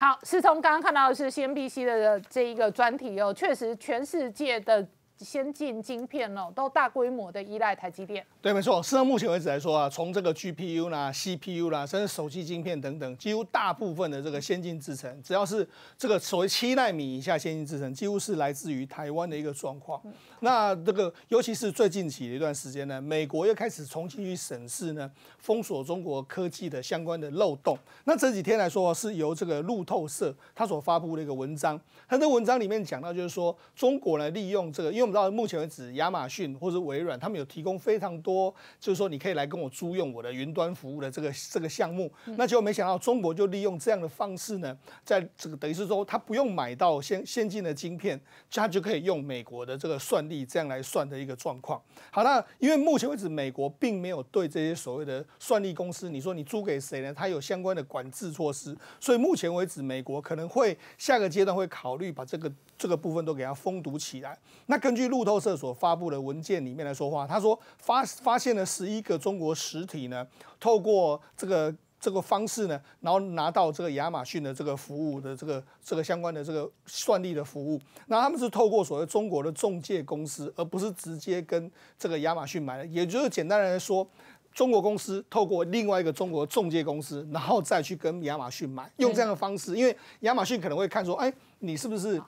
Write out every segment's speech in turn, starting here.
好，是从刚刚看到的是 CNBC 的这一个专题哦，确实，全世界的。先进晶片哦，都大规模的依赖台积电。对，没错，事实上目前为止来说啊，从这个 GPU 啦、CPU 啦，甚至手机晶片等等，几乎大部分的这个先进制程，只要是这个所谓七纳米以下先进制程，几乎是来自于台湾的一个状况。那这个尤其是最近起的一段时间呢，美国又开始重新去审视呢，封锁中国科技的相关的漏洞。那这几天来说是由这个路透社它所发布的一个文章，他这文章里面讲到就是说，中国呢利用这个因为到目前为止，亚马逊或者微软，他们有提供非常多，就是说你可以来跟我租用我的云端服务的这个这个项目。那结果没想到，中国就利用这样的方式呢，在这个等于是说，他不用买到先先进的晶片，他就可以用美国的这个算力这样来算的一个状况。好，那因为目前为止，美国并没有对这些所谓的算力公司，你说你租给谁呢？它有相关的管制措施，所以目前为止，美国可能会下个阶段会考虑把这个这个部分都给它封堵起来。那根据路透社所发布的文件里面来说话，他说发发现了十一个中国实体呢，透过这个这个方式呢，然后拿到这个亚马逊的这个服务的这个这个相关的这个算力的服务，那他们是透过所谓中国的中介公司，而不是直接跟这个亚马逊买的，也就是简单来说，中国公司透过另外一个中国中介公司，然后再去跟亚马逊买，用这样的方式，因为亚马逊可能会看说，哎，你是不是？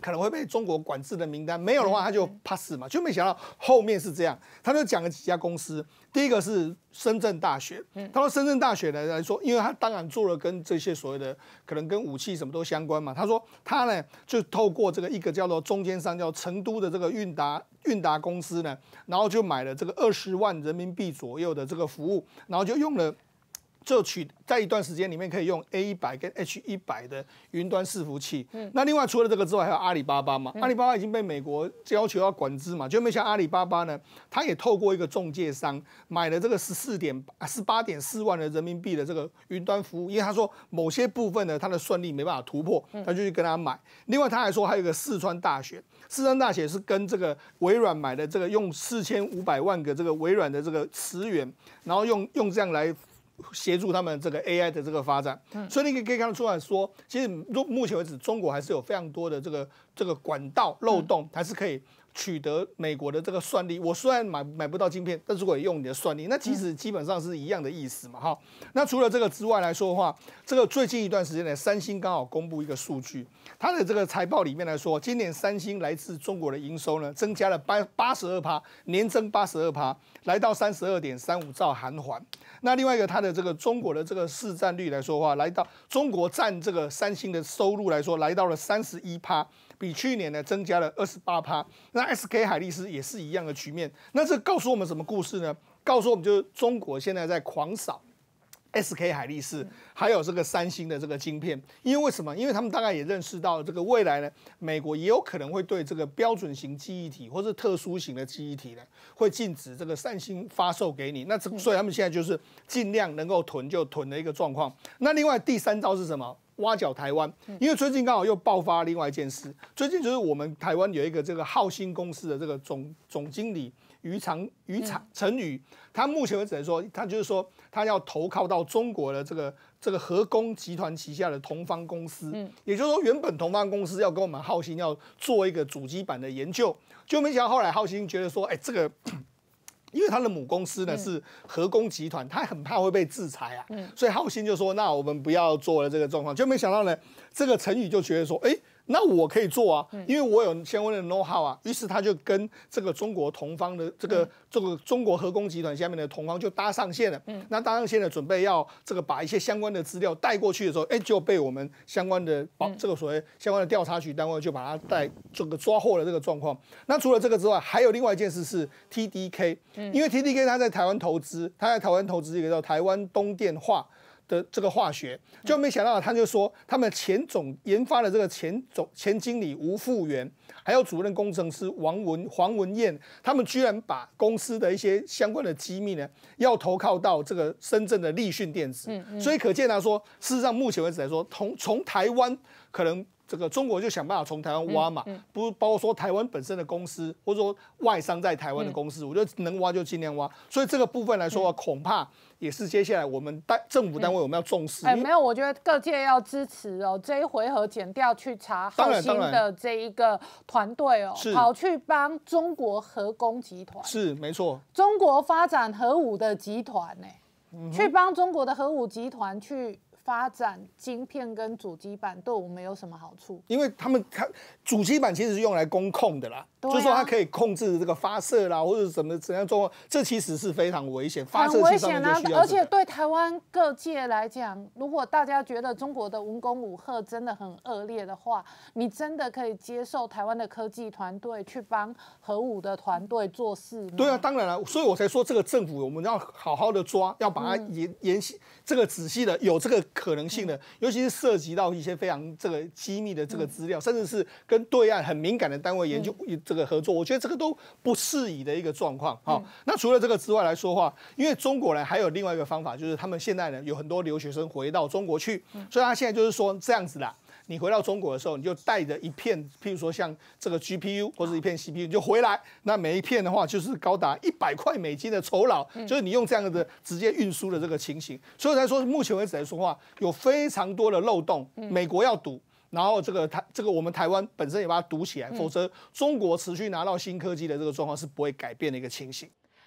可能会被中国管制的名单没有的话，他就 pass 嘛，就没想到后面是这样。他就讲了几家公司，第一个是深圳大学。他说深圳大学呢来说，因为他当然做了跟这些所谓的可能跟武器什么都相关嘛。他说他呢就透过这个一个叫做中间商叫成都的这个韵达韵达公司呢，然后就买了这个二十万人民币左右的这个服务，然后就用了。就取在一段时间里面可以用 A 一百跟 H 一百的云端伺服器。那另外除了这个之外，还有阿里巴巴嘛？阿里巴巴已经被美国要求要管制嘛？就没像阿里巴巴呢，他也透过一个中介商买了这个十四点十八点四万的人民币的这个云端服务，因为他说某些部分呢，它的算力没办法突破，他就去跟他买。另外他还说，还有一个四川大学，四川大学是跟这个微软买的这个用四千五百万个这个微软的这个资源，然后用用这样来。协助他们这个 AI 的这个发展，所以你可以看得出来说，其实目目前为止，中国还是有非常多的这个这个管道漏洞，还是可以。取得美国的这个算力，我虽然买买不到晶片，但是我也用你的算力，那其实基本上是一样的意思嘛，哈。那除了这个之外来说的话，这个最近一段时间呢，三星刚好公布一个数据，它的这个财报里面来说，今年三星来自中国的营收呢，增加了八八十二趴，年增八十二趴，来到三十二点三五兆韩元。那另外一个它的这个中国的这个市占率来说话，来到中国占这个三星的收入来说，来到了三十一趴。比去年呢增加了二十八趴，那 SK 海力士也是一样的局面，那这告诉我们什么故事呢？告诉我们就是中国现在在狂扫 SK 海力士，还有这个三星的这个晶片，因为为什么？因为他们大概也认识到这个未来呢，美国也有可能会对这个标准型记忆体或是特殊型的记忆体呢，会禁止这个三星发售给你，那这所以他们现在就是尽量能够囤就囤的一个状况。那另外第三招是什么？挖角台湾，因为最近刚好又爆发另外一件事。最近就是我们台湾有一个这个浩星公司的这个总总经理于长于长陈宇，他目前为止来说，他就是说他要投靠到中国的这个这个核工集团旗下的同方公司。也就是说，原本同方公司要跟我们浩星要做一个主机板的研究，就没想到后来浩星觉得说，哎，这个。因为他的母公司呢是核工集团，他很怕会被制裁啊，所以浩鑫就说：“那我们不要做了这个状况。”就没想到呢，这个陈宇就觉得说：“哎。”那我可以做啊，因为我有相关的 know how 啊，于是他就跟这个中国同方的这个这个中国核工集团下面的同方就搭上线了。嗯，那搭上线了，准备要这个把一些相关的资料带过去的时候，哎，就被我们相关的这个所谓相关的调查局单位就把他带这个抓获了这个状况。那除了这个之外，还有另外一件事是 T D K，因为 T D K 他在台湾投资，他在台湾投资一个叫台湾东电化。的这个化学，就没想到，他就说他们前总研发的这个前总前经理吴富源，还有主任工程师王文黄文燕，他们居然把公司的一些相关的机密呢，要投靠到这个深圳的立讯电子，所以可见来说，事实上目前为止来说，从从台湾可能。这个中国就想办法从台湾挖嘛，不包括说台湾本身的公司，或者说外商在台湾的公司，我觉得能挖就尽量挖。所以这个部分来说啊，恐怕也是接下来我们单政府单位我们要重视。哎，没有，我觉得各界要支持哦。这一回合减掉去查核心的这一个团队哦，跑去帮中国核工集团，是没错，中国发展核武的集团呢，去帮中国的核武集团去。发展晶片跟主机板对我们有什么好处，因为他们它主机板其实是用来攻控的啦，就是说它可以控制这个发射啦，或者怎么怎样做，这其实是非常危险。很危险啊！而且对台湾各界来讲，如果大家觉得中国的文工武赫真的很恶劣的话，你真的可以接受台湾的科技团队去帮核武的团队做事吗？对啊，当然了，所以我才说这个政府我们要好好的抓，要把它严严细这个仔细的有这个。可能性的，尤其是涉及到一些非常这个机密的这个资料，甚至是跟对岸很敏感的单位研究这个合作，我觉得这个都不适宜的一个状况。好，那除了这个之外来说话，因为中国人还有另外一个方法，就是他们现在呢有很多留学生回到中国去，所以他现在就是说这样子的。你回到中国的时候，你就带着一片，譬如说像这个 GPU 或者一片 CPU 你就回来。那每一片的话，就是高达一百块美金的酬劳，就是你用这样的直接运输的这个情形。所以来说，目前为止来说话，有非常多的漏洞，美国要堵，然后这个台这个我们台湾本身也把它堵起来，否则中国持续拿到新科技的这个状况是不会改变的一个情形。